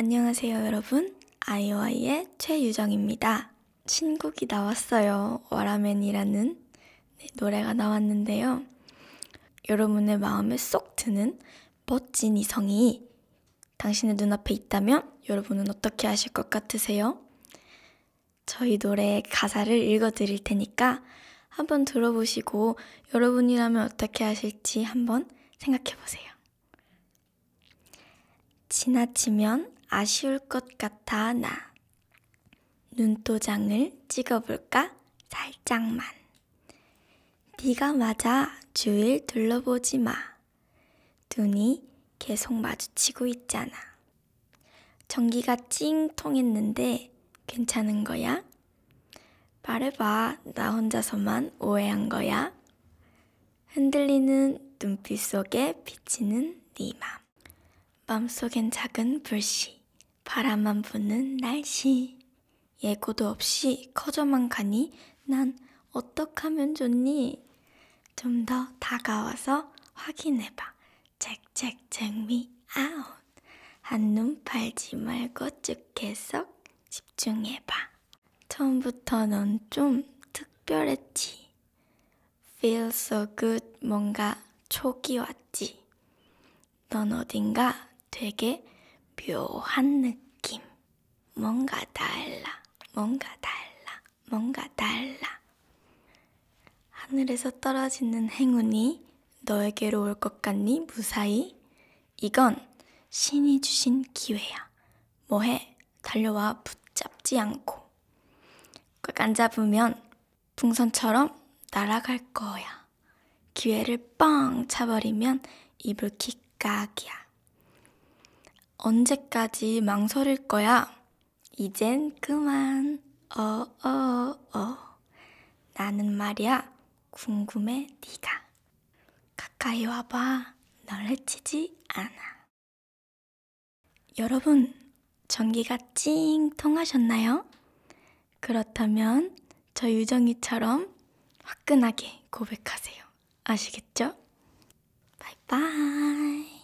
안녕하세요, 여러분. 아이오아이의 최유정입니다. 신곡이 나왔어요. 워라맨이라는 네, 노래가 나왔는데요. 여러분의 마음에 쏙 드는 멋진 이성이 당신의 눈앞에 있다면 여러분은 어떻게 하실 것 같으세요? 저희 노래 가사를 읽어 드릴 테니까 한번 들어보시고 여러분이라면 어떻게 하실지 한번 생각해 보세요. 지나치면 아쉬울 것 같아 나. 눈도장을 찍어볼까? 살짝만. 네가 맞아 주일 둘러보지 마. 눈이 계속 마주치고 있잖아. 전기가 찡 통했는데 괜찮은 거야? 말해봐, 나 혼자서만 오해한 거야? 흔들리는 눈빛 속에 비치는 네 맘. 맘속엔 작은 불씨. 바람만 부는 날씨. 예고도 없이 커져만 가니 난 어떡하면 좋니? 좀 더 다가와서 확인해봐. 잭잭잭 미 아웃. 한눈 팔지 말고 쭉 계속 집중해봐. 처음부터 넌 좀 특별했지. Feel so good 뭔가 촉이 왔지. 넌 어딘가 되게 묘한 느낌. 느낌 뭔가 달라 뭔가 달라 뭔가 달라 하늘에서 떨어지는 행운이 너에게로 올 것 같니 무사히 이건 신이 주신 기회야 뭐해 달려와 붙잡지 않고 꽉 안 잡으면 풍선처럼 날아갈 거야 기회를 뻥 차버리면 이불킥 각이야 언제까지 망설일 거야? 이젠 그만. 어, 어, 어. 나는 말이야. 궁금해, 네가. 가까이 와봐. 널 해치지 않아. 여러분, 전기가 찡 통하셨나요? 그렇다면 저 유정이처럼 화끈하게 고백하세요. 아시겠죠? 바이바이.